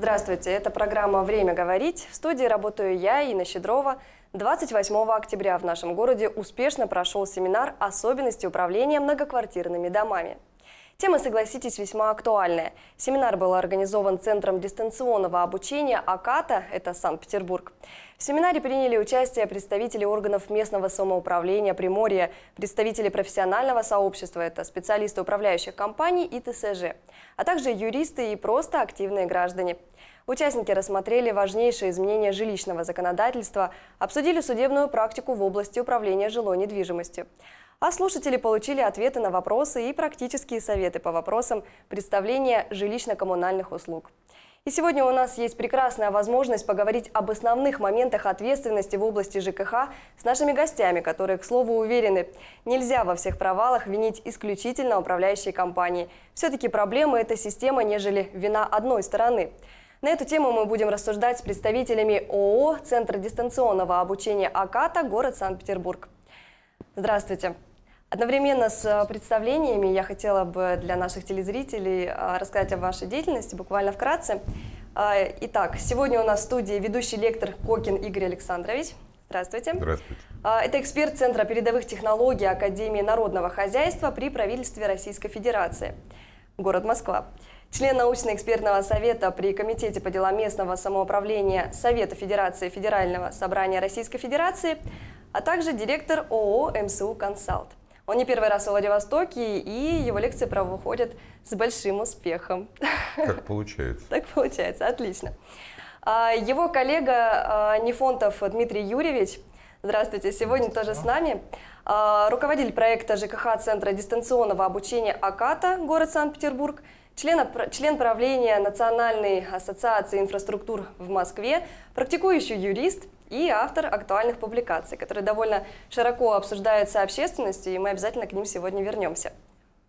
Здравствуйте, это программа «Время говорить». В студии работаю я, Инна Щедрова. 28 октября в нашем городе успешно прошел семинар «Особенности управления многоквартирными домами». Тема, согласитесь, весьма актуальная. Семинар был организован Центром дистанционного обучения АКАТа, это Санкт-Петербург. В семинаре приняли участие представители органов местного самоуправления Приморья, представители профессионального сообщества, это специалисты управляющих компаний и ТСЖ, а также юристы и просто активные граждане. Участники рассмотрели важнейшие изменения жилищного законодательства, обсудили судебную практику в области управления жилой недвижимостью. А слушатели получили ответы на вопросы и практические советы по вопросам представления жилищно-коммунальных услуг. И сегодня у нас есть прекрасная возможность поговорить об основных моментах ответственности в области ЖКХ с нашими гостями, которые, к слову, уверены, нельзя во всех провалах винить исключительно управляющие компании. Все-таки проблемы – это система, нежели вина одной стороны. На эту тему мы будем рассуждать с представителями ООО Центра дистанционного обучения АКАТа город Санкт-Петербург. Здравствуйте. Одновременно с а, представлениями я хотела бы для наших телезрителей а, рассказать о вашей деятельности буквально вкратце. А, итак, сегодня у нас в студии ведущий лектор Кокин Игорь Александрович. Здравствуйте. Здравствуйте. Это эксперт Центра передовых технологий Академии народного хозяйства при правительстве Российской Федерации. Город Москва. Член научно-экспертного совета при Комитете по делам местного самоуправления Совета Федерации Федерального собрания Российской Федерации, а также директор ООО «МСУ Консалт». Он не первый раз в Владивостоке, и его лекции выходят с большим успехом. Как получается. Так получается, отлично. А, его коллега а, Нефонтов Дмитрий Юрьевич, здравствуйте, сегодня тоже с нами, а, руководитель проекта ЖКХ Центра дистанционного обучения АКАТа, город Санкт-Петербург – член, член правления Национальной ассоциации инфраструктур в Москве, практикующий юрист и автор актуальных публикаций, которые довольно широко обсуждаются общественностью, и мы обязательно к ним сегодня вернемся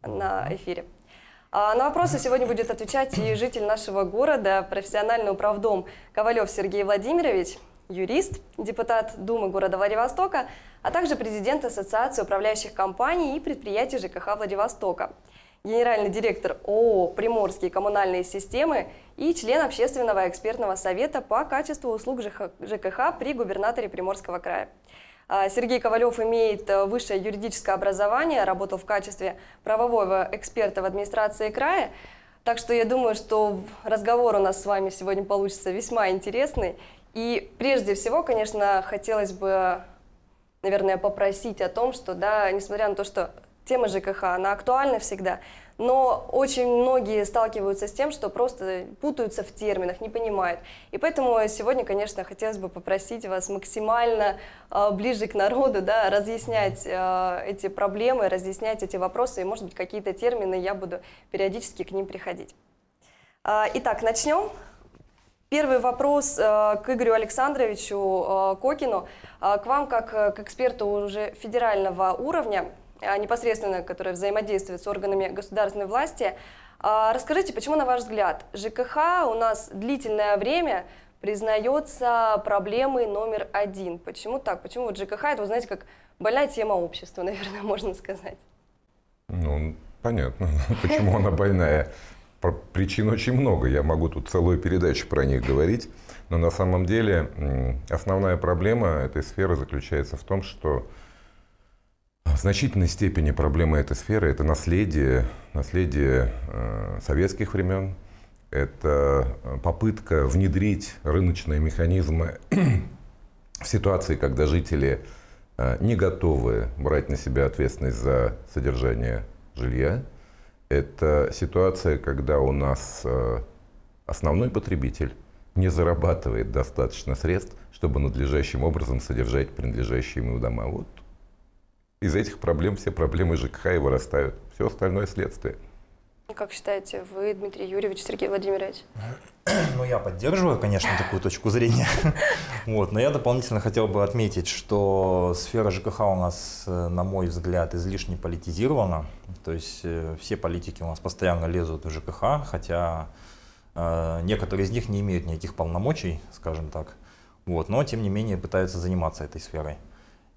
на эфире. А на вопросы сегодня будет отвечать и житель нашего города, профессиональный управдом Ковалев Сергей Владимирович, юрист, депутат Думы города Владивостока, а также президент Ассоциации управляющих компаний и предприятий ЖКХ Владивостока генеральный директор ООО «Приморские коммунальные системы» и член Общественного экспертного совета по качеству услуг ЖКХ при губернаторе Приморского края. А, Сергей Ковалев имеет э, высшее юридическое образование, работал в качестве правового эксперта в администрации края. Так что я думаю, что разговор у нас с вами сегодня получится весьма интересный. И прежде всего, конечно, хотелось бы, наверное, попросить о том, что, да, несмотря на то, что тема ЖКХ, она актуальна всегда. Но очень многие сталкиваются с тем, что просто путаются в терминах, не понимают. И поэтому сегодня, конечно, хотелось бы попросить вас максимально э, ближе к народу да, разъяснять э, эти проблемы, разъяснять эти вопросы, и, может быть, какие-то термины я буду периодически к ним приходить. Э, итак, начнем. Первый вопрос к Игорю Александровичу Кокину. К вам, как к эксперту уже федерального уровня, а, непосредственно, которая взаимодействует с органами государственной власти. А, расскажите, почему, на ваш взгляд, ЖКХ у нас длительное время признается проблемой номер один? Почему так? Почему вот ЖКХ, это, вы знаете, как больная тема общества, наверное, можно сказать? Ну, понятно, почему она больная. Причин очень много, я могу тут целую передачу про них говорить, но на самом деле основная проблема этой сферы заключается в том, что в значительной степени проблема этой сферы – это наследие, наследие э, советских времен, это э, попытка внедрить рыночные механизмы в ситуации, когда жители э, не готовы брать на себя ответственность за содержание жилья. Это ситуация, когда у нас э, основной потребитель не зарабатывает достаточно средств, чтобы надлежащим образом содержать принадлежащие ему дома. Вот из этих проблем все проблемы ЖКХ и вырастают. Все остальное следствие. Как считаете, вы, Дмитрий Юрьевич, Сергей Владимирович? Ну, я поддерживаю, конечно, такую точку зрения. Вот, но я дополнительно хотел бы отметить, что сфера ЖКХ у нас, э, на мой взгляд, излишне политизирована. То есть э, все политики у нас постоянно лезут в ЖКХ, хотя э, некоторые из них не имеют никаких полномочий, скажем так. Вот, но, тем не менее, пытаются заниматься этой сферой.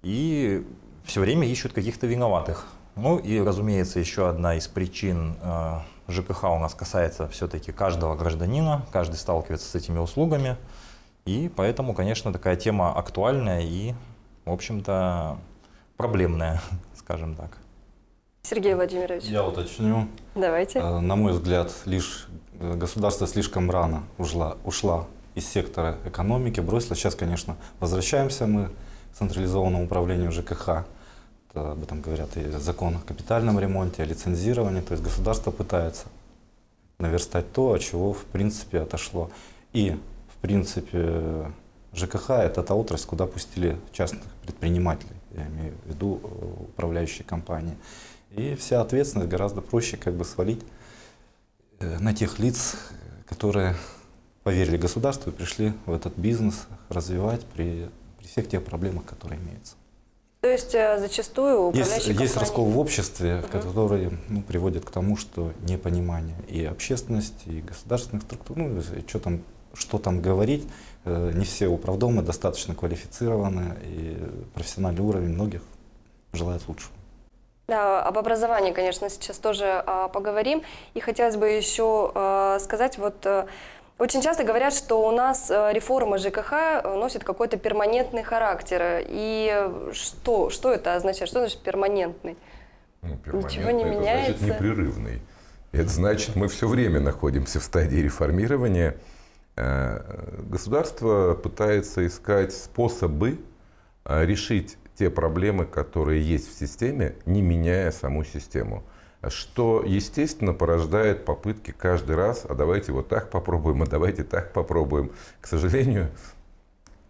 И все время ищут каких-то виноватых. Ну и, разумеется, еще одна из причин э, ЖКХ у нас касается все-таки каждого гражданина, каждый сталкивается с этими услугами, и поэтому, конечно, такая тема актуальная и, в общем-то, проблемная, скажем так. Сергей Владимирович. Я уточню. Давайте. Э, на мой взгляд, лишь э, государство слишком рано ушла, ушла из сектора экономики, бросило. Сейчас, конечно, возвращаемся мы к централизованному управлению ЖКХ об этом говорят и закон о капитальном ремонте, о лицензировании, то есть государство пытается наверстать то, от чего в принципе отошло. И в принципе ЖКХ – это та отрасль, куда пустили частных предпринимателей, я имею в виду э, управляющие компании. И вся ответственность гораздо проще как бы свалить э, на тех лиц, которые поверили государству и пришли в этот бизнес развивать при, при всех тех проблемах, которые имеются. То есть э, зачастую есть, компании... есть раскол в обществе, угу. который ну, приводит к тому, что непонимание и общественности, и государственных структур, ну, что там, что там говорить, э, не все управдомы достаточно квалифицированы, и профессиональный уровень многих желает лучшего. Да, об образовании, конечно, сейчас тоже а, поговорим. И хотелось бы еще а, сказать, вот... А, очень часто говорят, что у нас э, реформа ЖКХ э, носит какой-то перманентный характер. И что, что это означает? Что значит перманентный? Ну, перманентный Ничего не это меняется. Значит, непрерывный. Это значит, мы все время находимся в стадии реформирования. Э, государство пытается искать способы решить те проблемы, которые есть в системе, не меняя саму систему что, естественно, порождает попытки каждый раз, а давайте вот так попробуем, а давайте так попробуем. К сожалению,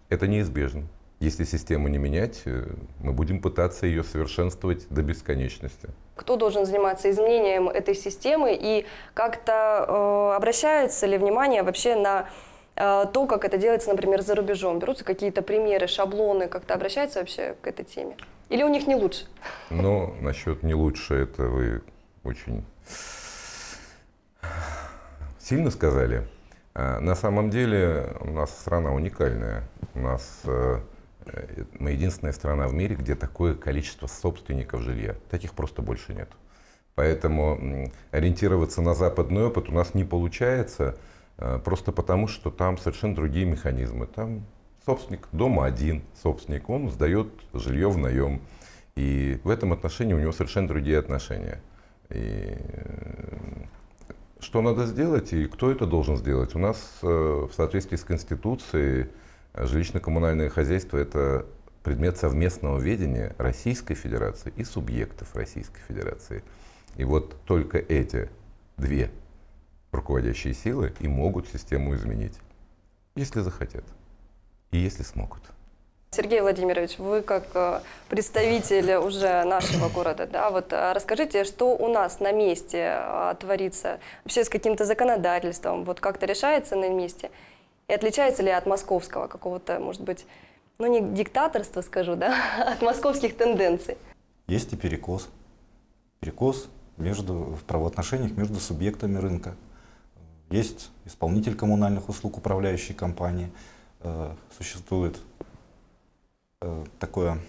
это неизбежно. Если систему не менять, э, мы будем пытаться ее совершенствовать до бесконечности. Кто должен заниматься изменением этой системы и как-то э, обращается ли внимание вообще на э, то, как это делается, например, за рубежом? Берутся какие-то примеры, шаблоны, как-то обращаются вообще к этой теме? Или у них не лучше? Ну, насчет не лучше, это вы очень сильно сказали. А, на самом деле у нас страна уникальная. У нас э, э, мы единственная страна в мире, где такое количество собственников жилья. Таких просто больше нет. Поэтому ориентироваться на западный опыт у нас не получается, э, просто потому что там совершенно другие механизмы. Там собственник дома один, собственник, он сдает жилье в наем. И в этом отношении у него совершенно другие отношения. И э, что надо сделать и кто это должен сделать? У нас э, в соответствии с Конституцией жилищно-коммунальное хозяйство – это предмет совместного ведения Российской Федерации и субъектов Российской Федерации. И вот только эти две руководящие силы и могут систему изменить, если захотят и если смогут. Сергей Владимирович, вы как э, представитель уже нашего города, да, вот а расскажите, что у нас на месте а, творится, вообще с каким-то законодательством, вот как-то решается на месте, и отличается ли от московского какого-то, может быть, ну не диктаторства, скажу, да, от московских тенденций? Есть и перекос. Перекос между, в правоотношениях между субъектами рынка. Есть исполнитель коммунальных услуг, управляющей компании, э, существует Э, такое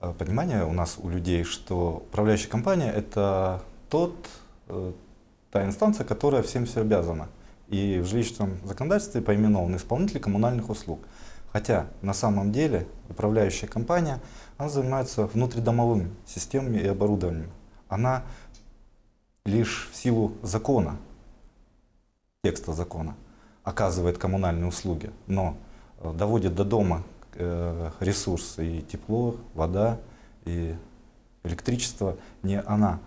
э, понимание у нас у людей, что управляющая компания это тот, э, та инстанция, которая всем все обязана. И в жилищном законодательстве поименован исполнитель коммунальных услуг. Хотя на самом деле управляющая компания, она занимается внутридомовыми системами и оборудованием. Она лишь в силу закона, текста закона, оказывает коммунальные услуги, но доводит до дома Э, ресурс, и тепло, вода, и электричество, не она,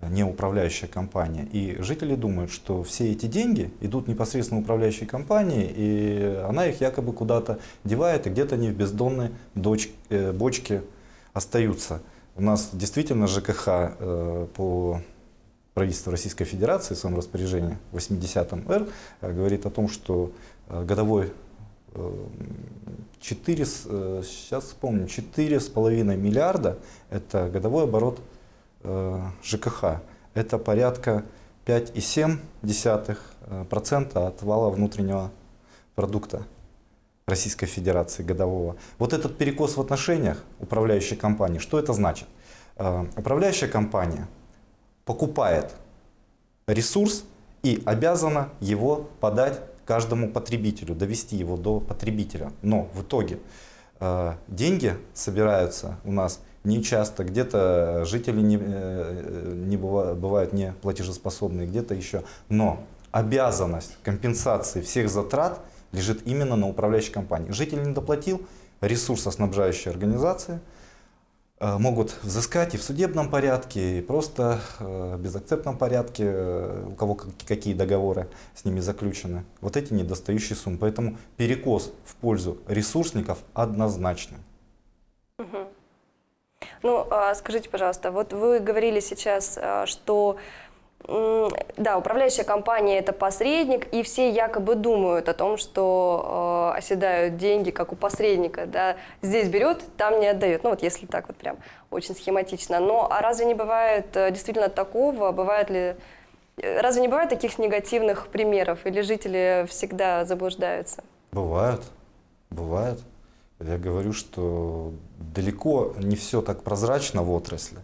не управляющая компания. И жители думают, что все эти деньги идут непосредственно управляющей компании, и она их якобы куда-то девает, и где-то они в бездонной э, бочке остаются. У нас действительно ЖКХ э, по правительству Российской Федерации в своем распоряжении 80-м Р говорит о том, что годовой 4, э, э, сейчас вспомню, 4,5 миллиарда – это годовой оборот э, ЖКХ. Это порядка 5,7% от вала внутреннего продукта Российской Федерации годового. Вот этот перекос в отношениях управляющей компании, что это значит? Управляющая компания покупает ресурс и обязана его подать каждому потребителю, довести его до потребителя. Но в итоге э, деньги собираются у нас не часто, где-то жители не, э, не бывают, бывают не платежеспособные, где-то еще. Но обязанность компенсации всех затрат лежит именно на управляющей компании. Житель не доплатил, ресурсоснабжающая организация – Э, могут взыскать и в судебном порядке, и просто э, в безакцептном порядке, э, у кого какие договоры с ними заключены. Вот эти недостающие суммы. Поэтому перекос в пользу ресурсников однозначный. Угу. Ну, а скажите, пожалуйста, вот вы говорили сейчас, что да, управляющая компания – это посредник, и все якобы думают о том, что э, оседают деньги, как у посредника, да, здесь берет, там не отдает, ну вот если так вот прям очень схематично. Но а разве не бывает э, действительно такого, бывает ли, э, разве не бывает таких негативных примеров, или жители всегда заблуждаются? Бывает, бывает. Я говорю, что далеко не все так прозрачно в отрасли,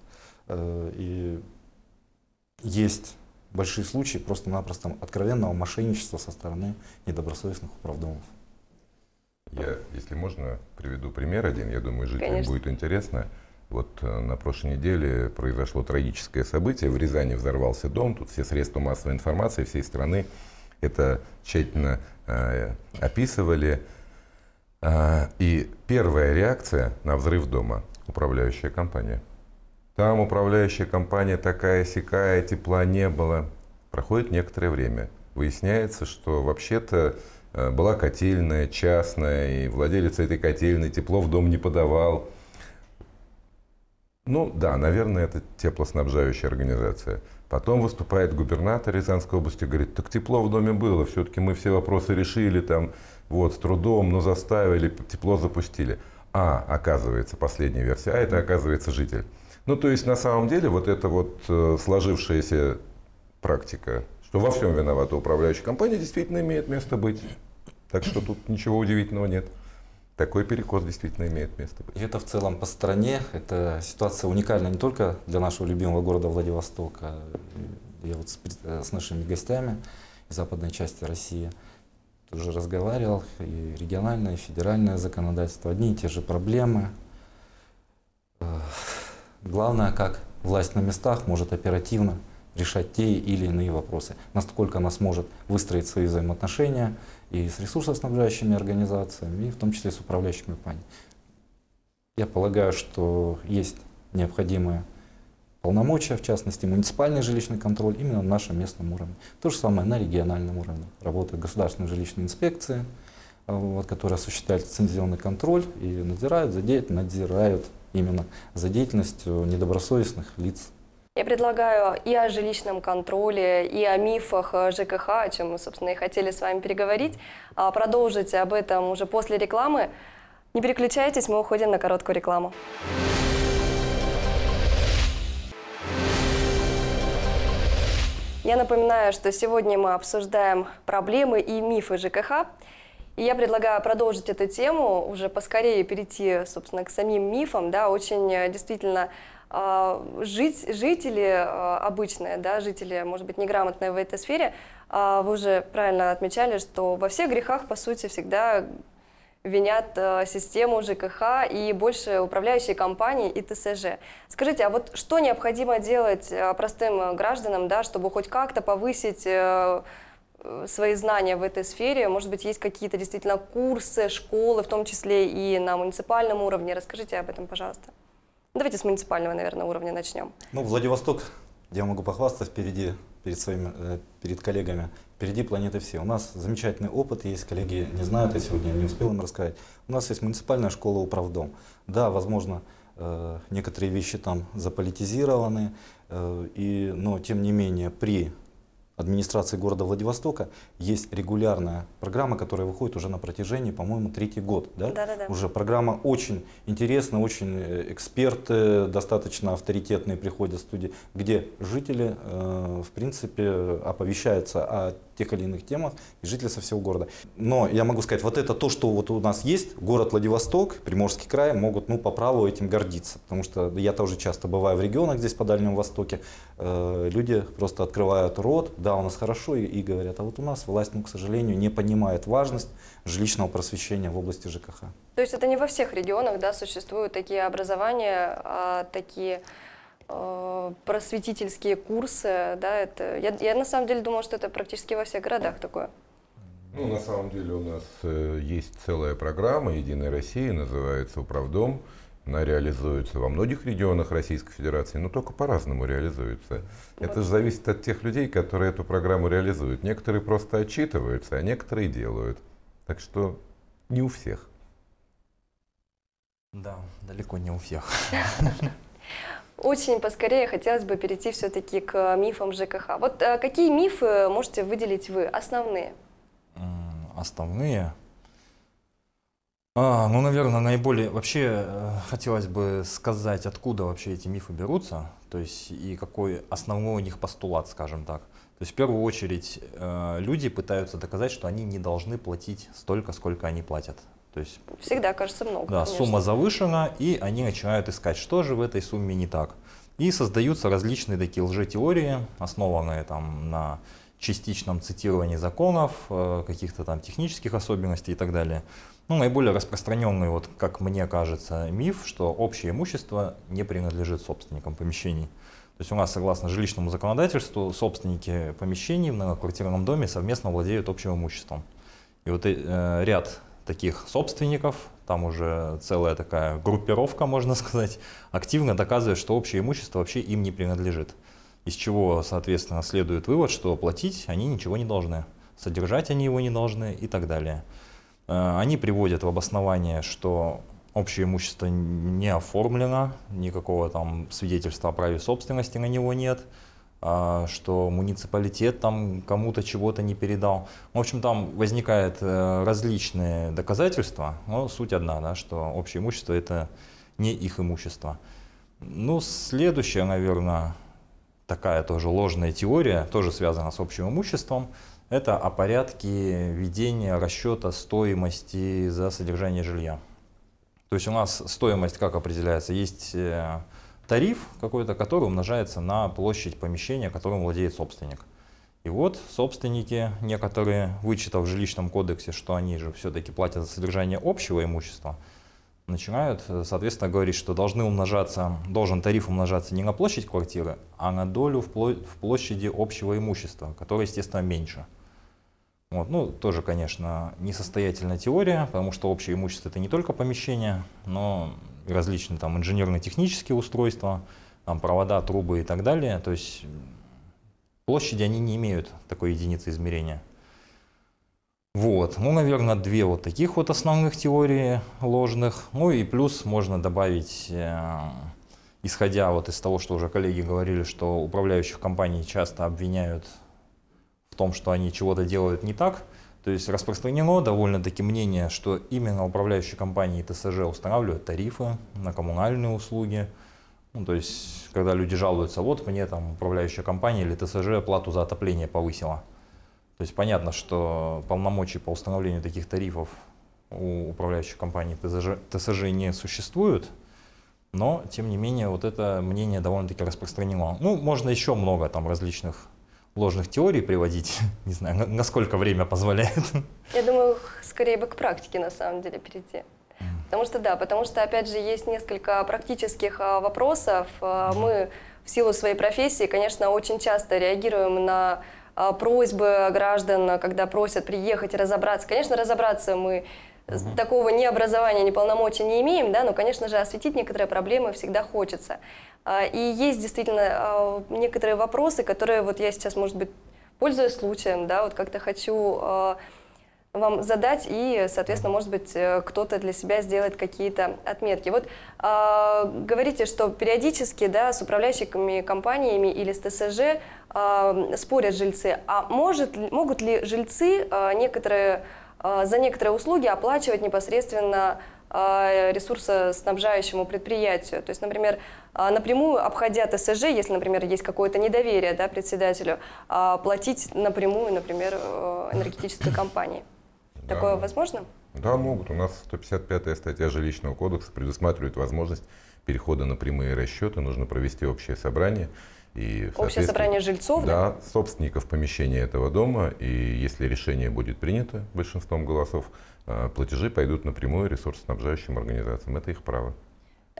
э, и есть большие случаи просто-напросто откровенного мошенничества со стороны недобросовестных управдомов. Я, если можно, приведу пример один. Я думаю, жителям Конечно. будет интересно. Вот э, на прошлой неделе произошло трагическое событие. В Рязани взорвался дом. Тут все средства массовой информации всей страны это тщательно э, описывали. Э, и первая реакция на взрыв дома – управляющая компания – там управляющая компания такая сякая, тепла не было. Проходит некоторое время. Выясняется, что вообще-то э, была котельная частная, и владелец этой котельной тепло в дом не подавал. Ну да, наверное, это теплоснабжающая организация. Потом выступает губернатор Рязанской области, говорит, так тепло в доме было, все-таки мы все вопросы решили, там, вот, с трудом, но заставили, тепло запустили. А, оказывается, последняя версия, а это, оказывается, житель. Ну, то есть, на самом деле, вот эта вот э, сложившаяся практика, что во всем виновата управляющая компания, действительно имеет место быть. Так что тут ничего удивительного нет. Такой перекос действительно имеет место быть. И это в целом по стране. Эта ситуация уникальна не только для нашего любимого города Владивостока. Я вот с, э, с нашими гостями из западной части России тоже разговаривал. И региональное, и федеральное законодательство. Одни и те же проблемы. Главное, как власть на местах может оперативно решать те или иные вопросы. Насколько она сможет выстроить свои взаимоотношения и с ресурсоснабжающими организациями, и в том числе с управляющими компаниями. Я полагаю, что есть необходимые полномочия, в частности, муниципальный жилищный контроль именно на нашем местном уровне. То же самое на региональном уровне. работают государственные жилищные инспекции, вот, которая осуществляет лицензионный контроль и надзирают за, надзирают именно за деятельность недобросовестных лиц. Я предлагаю и о жилищном контроле, и о мифах э, ЖКХ, о чем мы, собственно, и хотели с вами переговорить, а продолжить об этом уже после рекламы. Не переключайтесь, мы уходим на короткую рекламу. Я напоминаю, что сегодня мы обсуждаем проблемы и мифы ЖКХ. И я предлагаю продолжить эту тему, уже поскорее перейти, собственно, к самим мифам. Да, очень э, действительно а, жить, жители э, обычные, да, жители, может быть, неграмотные в этой сфере, а, вы уже правильно отмечали, что во всех грехах, по сути, всегда винят э, систему ЖКХ и больше управляющие компании и ТСЖ. Скажите, а вот что необходимо делать простым гражданам, да, чтобы хоть как-то повысить Э, свои знания в этой сфере? Может быть, есть какие-то действительно курсы, школы, в том числе и на муниципальном уровне? Расскажите об этом, пожалуйста. Давайте с муниципального, наверное, уровня начнем. Ну, Владивосток, я могу похвастаться впереди, перед своими, э, перед коллегами, впереди планеты все. У нас замечательный опыт есть, коллеги не знают, я сегодня не успел им рассказать. У нас есть муниципальная школа управдом. Да, возможно, э, некоторые вещи там заполитизированы, и, но тем не менее при администрации города Владивостока есть регулярная программа, которая выходит уже на протяжении, по-моему, третий год. Да? Да, да, да. Уже программа очень интересная, очень э, эксперты, достаточно авторитетные приходят в студии, где жители, э, в принципе, оповещаются о тех или иных темах и жители со всего города. Но я могу сказать, вот это то, что вот у нас есть, город Владивосток, Приморский край могут ну, по праву этим гордиться, потому что я тоже часто бываю в регионах здесь по Дальнему Востоке, э, люди просто открывают рот, да, у нас хорошо, и, и говорят, а вот у нас власть, ну, к сожалению, не понимает важность жилищного просвещения в области ЖКХ. То есть это не во всех регионах, да, существуют такие образования, а такие Э, просветительские курсы, да, это я, я на самом деле думала, что это практически во всех городах такое. Ну, на самом деле у нас э, есть целая программа «Единая Россия», называется «Управдом». Она реализуется во многих регионах Российской Федерации, но только по-разному реализуется. Вот. Это же зависит от тех людей, которые эту программу реализуют. Некоторые просто отчитываются, а некоторые делают. Так что не у всех. Да, далеко не у всех. очень поскорее хотелось бы перейти все-таки к мифам ЖКХ. Вот э, какие мифы можете выделить вы, основные? Основные? А, ну, наверное, наиболее... Вообще, э, хотелось бы сказать, откуда вообще эти мифы берутся, то есть и какой основной у них постулат, скажем так. То есть в первую очередь э, люди пытаются доказать, что они не должны платить столько, сколько они платят. То есть, Всегда кажется много. Да, конечно. сумма завышена, и они начинают искать, что же в этой сумме не так. И создаются различные такие лжетеории, основанные там на частичном цитировании законов, э, каких-то там технических особенностей и так далее. Ну, наиболее распространенный, вот, как мне кажется, миф, что общее имущество не принадлежит собственникам помещений. То есть у нас, согласно жилищному законодательству, собственники помещений в многоквартирном доме совместно владеют общим имуществом. И вот э, ряд таких собственников, там уже целая такая группировка, можно сказать, активно доказывает, что общее имущество вообще им не принадлежит. Из чего, соответственно, следует вывод, что платить они ничего не должны, содержать они его не должны и так далее. Э, они приводят в обоснование, что общее имущество не оформлено, никакого там свидетельства о праве собственности на него нет – а, что муниципалитет там кому-то чего-то не передал. В общем, там возникают э, различные доказательства, но суть одна, да, что общее имущество – это не их имущество. Ну, следующая, наверное, такая тоже ложная теория, тоже связана с общим имуществом, это о порядке ведения расчета стоимости за содержание жилья. То есть у нас стоимость как определяется? Есть э, тариф какой-то, который умножается на площадь помещения, которым владеет собственник. И вот собственники, некоторые, вычитав в жилищном кодексе, что они же все-таки платят за содержание общего имущества, начинают, соответственно, говорить, что должны умножаться, должен тариф умножаться не на площадь квартиры, а на долю в площади общего имущества, которая, естественно, меньше. Вот, ну, тоже, конечно, несостоятельная теория, потому что общее имущество – это не только помещение, но и различные там инженерно-технические устройства, там провода, трубы и так далее. То есть площади они не имеют такой единицы измерения. Вот, ну, наверное, две вот таких вот основных теории ложных. Ну и плюс можно добавить, э, исходя вот из того, что уже коллеги говорили, что управляющих компаний часто обвиняют в том, что они чего-то делают не так. То есть распространено довольно-таки мнение, что именно управляющие компании ТСЖ устанавливают тарифы на коммунальные услуги. Ну, то есть, когда люди жалуются, вот мне там управляющая компания или ТСЖ плату за отопление повысила. То есть понятно, что полномочий по установлению таких тарифов у управляющих компаний ТСЖ, ТСЖ не существует, но, тем не менее, вот это мнение довольно-таки распространено. Ну, можно еще много там различных ложных теорий приводить. Не знаю, насколько время позволяет. Я думаю, скорее бы к практике на самом деле перейти. Потому что да, потому что, опять же, есть несколько практических а, вопросов. А, мы в силу своей профессии, конечно, очень часто реагируем на а, просьбы граждан, когда просят приехать и разобраться. Конечно, разобраться мы угу. такого ни образования, ни полномочий не имеем, да, но, конечно же, осветить некоторые проблемы всегда хочется. А, и есть действительно а, некоторые вопросы, которые вот я сейчас, может быть, пользуясь случаем, да, вот как-то хочу а, вам задать, и, соответственно, может быть, э, кто-то для себя сделает какие-то отметки. Вот э, говорите, что периодически да, с управляющими компаниями или с ТСЖ э, спорят жильцы. А может, могут ли жильцы э, некоторые Э, за некоторые услуги оплачивать непосредственно э, ресурсоснабжающему предприятию. То есть, например, э, напрямую обходя ТСЖ, если, например, есть какое-то недоверие да, председателю, платить напрямую, например, энергетической компании. Да. Такое возможно? Да, могут. У нас 155-я статья Жилищного кодекса предусматривает возможность перехода на прямые расчеты. Нужно провести общее собрание и, Общее собрание жильцов? Да, да, собственников помещения этого дома. И если решение будет принято большинством голосов, э, платежи пойдут напрямую ресурсоснабжающим организациям. Это их право.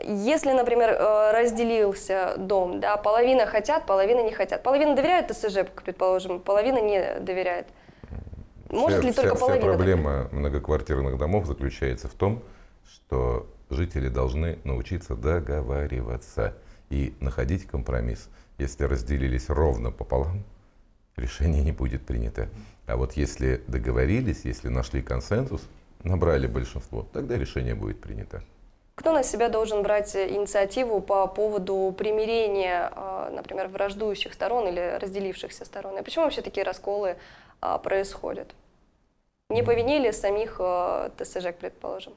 Если, например, э, разделился дом, да, половина хотят, половина не хотят. Половина доверяет ТСЖ, предположим, половина не доверяет. Может вся, ли только вся, половина? Вся проблема так? многоквартирных домов заключается в том, что жители должны научиться договариваться и находить компромисс если разделились ровно пополам, решение не будет принято. А вот если договорились, если нашли консенсус, набрали большинство, тогда решение будет принято. Кто на себя должен брать инициативу по поводу примирения, а, например, враждующих сторон или разделившихся сторон? И почему вообще такие расколы а, происходят? Не ну. по вине самих а, ТСЖ, предположим?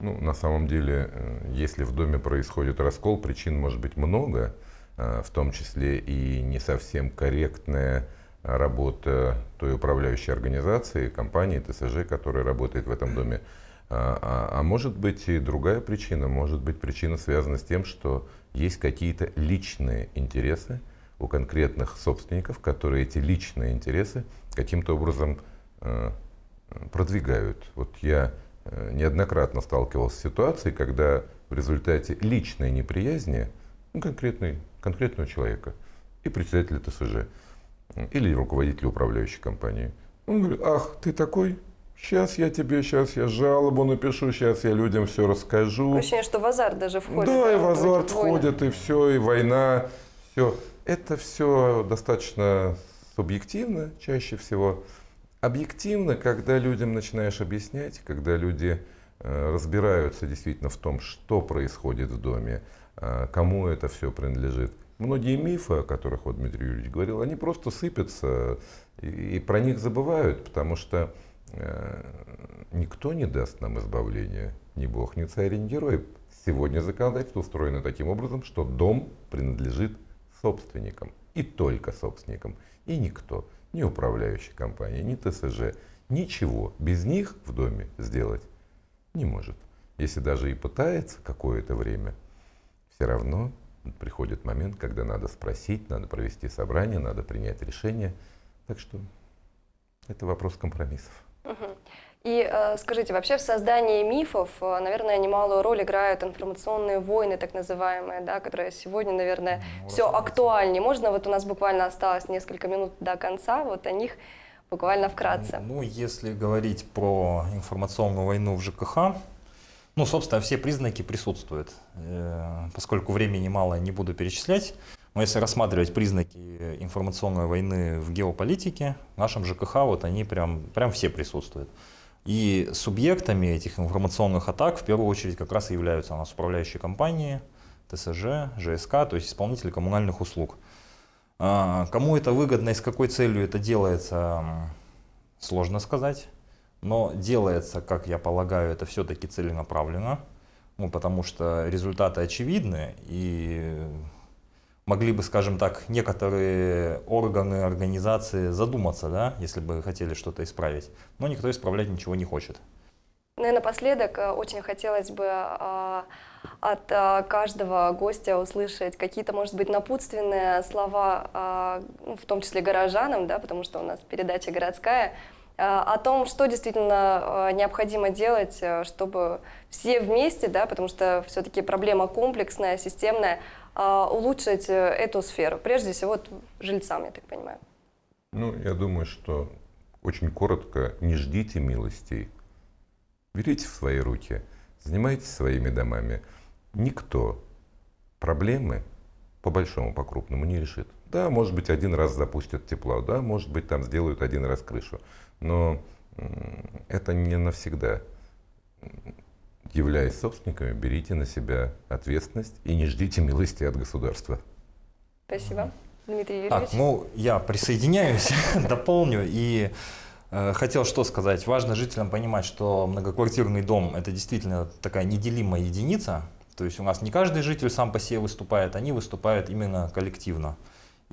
Ну, на самом деле, э, если в доме происходит раскол, причин может быть много. Э, в том числе и не совсем корректная работа той управляющей организации, компании, ТСЖ, которая работает в этом доме. А, а, а может быть и другая причина, может быть причина связана с тем, что есть какие-то личные интересы у конкретных собственников, которые эти личные интересы каким-то образом э, продвигают. Вот я э, неоднократно сталкивался с ситуацией, когда в результате личной неприязни ну, конкретный конкретного человека и председателя ТСЖ или руководителя управляющей компании. Он говорит, ах, ты такой, Сейчас я тебе, сейчас я жалобу напишу, сейчас я людям все расскажу. Ощущение, что в азарт даже входит. Да, и в азарт входит, и все, и война, все. Это все достаточно субъективно чаще всего. Объективно, когда людям начинаешь объяснять, когда люди э, разбираются действительно в том, что происходит в доме, Э, кому это все принадлежит. Многие мифы, о которых вот Дмитрий Юрьевич говорил, они просто сыпятся и, и про них забывают, потому что э, никто не даст нам избавления, ни Бог, ни царь, ни герой. Сегодня законодательство устроено таким образом, что дом принадлежит собственникам и только собственникам. И никто, ни управляющая компания, ни ТСЖ, ничего без них в доме сделать не может. Если даже и пытается какое-то время – все равно приходит момент, когда надо спросить, надо провести собрание, надо принять решение. Так что это вопрос компромиссов. И э, скажите, вообще в создании мифов, э, наверное, немалую роль играют информационные войны, так называемые, да, которые сегодня, наверное, ну, все актуальнее. Можно, вот у нас буквально осталось несколько минут до конца, вот о них буквально ну, вкратце. Ну, если говорить про информационную войну в ЖКХ, ну, собственно, все признаки присутствуют. Э, поскольку времени мало, не буду перечислять. Но если рассматривать признаки информационной войны в геополитике, в нашем ЖКХ вот они прям, прям все присутствуют. И субъектами этих информационных атак в первую очередь как раз и являются у нас управляющие компании, ТСЖ, ЖСК, то есть исполнители коммунальных услуг. А, кому это выгодно и с какой целью это делается, сложно сказать но делается, как я полагаю, это все-таки целенаправленно, ну, потому что результаты очевидны, и могли бы, скажем так, некоторые органы, организации задуматься, да, если бы хотели что-то исправить, но никто исправлять ничего не хочет. Ну и напоследок э, очень хотелось бы а, от а, каждого гостя услышать какие-то, может быть, напутственные слова, а, ну, в том числе горожанам, да, потому что у нас передача городская – Э, о том, что действительно э, необходимо делать, э, чтобы все вместе, да, потому что все-таки проблема комплексная, системная, улучшить эту сферу, прежде всего вот жильцам, я так понимаю. Ну, я думаю, что очень коротко, не ждите милостей. Берите в свои руки, занимайтесь своими домами. Никто проблемы по большому, по крупному не решит. Да, может быть, один раз запустят тепло, да, может быть, там сделают один раз крышу. Но это не навсегда. Являясь собственниками, берите на себя ответственность и не ждите милости от государства. Спасибо. Дмитрий Юрьевич. Так, ну, я присоединяюсь, дополню и э, хотел что сказать. Важно жителям понимать, что многоквартирный дом – это действительно такая неделимая единица. То есть у нас не каждый житель сам по себе выступает, они выступают именно коллективно.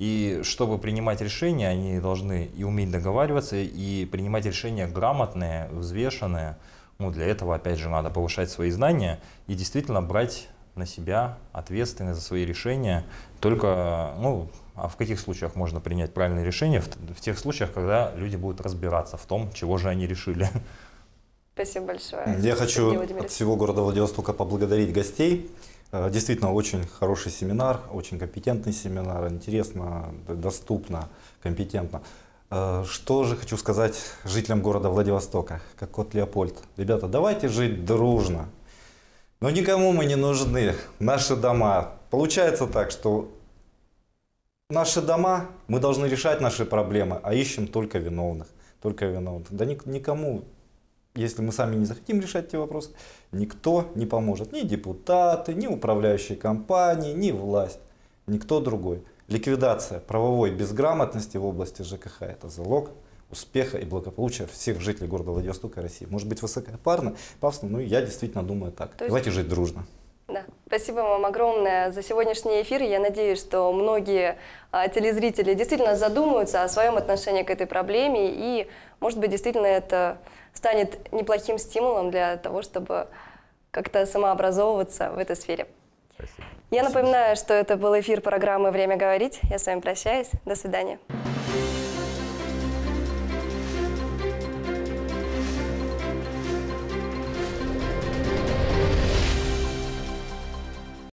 И чтобы принимать решения, они должны и уметь договариваться, и принимать решения грамотные, взвешенные. Ну, для этого, опять же, надо повышать свои знания и действительно брать на себя ответственность за свои решения. Только, ну, а в каких случаях можно принять правильные решения? В, в тех случаях, когда люди будут разбираться в том, чего же они решили. Спасибо большое. Я хочу от всего города Владивостока поблагодарить гостей. Э, действительно, очень хороший семинар, очень компетентный семинар, интересно, доступно, компетентно. Э, что же хочу сказать жителям города Владивостока, как кот Леопольд. Ребята, давайте жить дружно. Но никому мы не нужны, наши дома. Получается так, что наши дома, мы должны решать наши проблемы, а ищем только виновных. Только виновных. Да никому если мы сами не захотим решать эти вопросы, никто не поможет. Ни депутаты, ни управляющие компании, ни власть, никто другой. Ликвидация правовой безграмотности в области ЖКХ – это залог успеха и благополучия всех жителей города Владивостока России. Может быть высокопарно, пафосно, но я действительно думаю так. есть... Давайте жить дружно. Спасибо вам огромное за сегодняшний эфир. Я надеюсь, что многие а, телезрители действительно задумаются о своем отношении к этой проблеме. И, может быть, действительно это станет неплохим стимулом для того, чтобы как-то самообразовываться в этой сфере. Спасибо. Я напоминаю, что это был эфир программы «Время говорить». Я с вами прощаюсь. До свидания.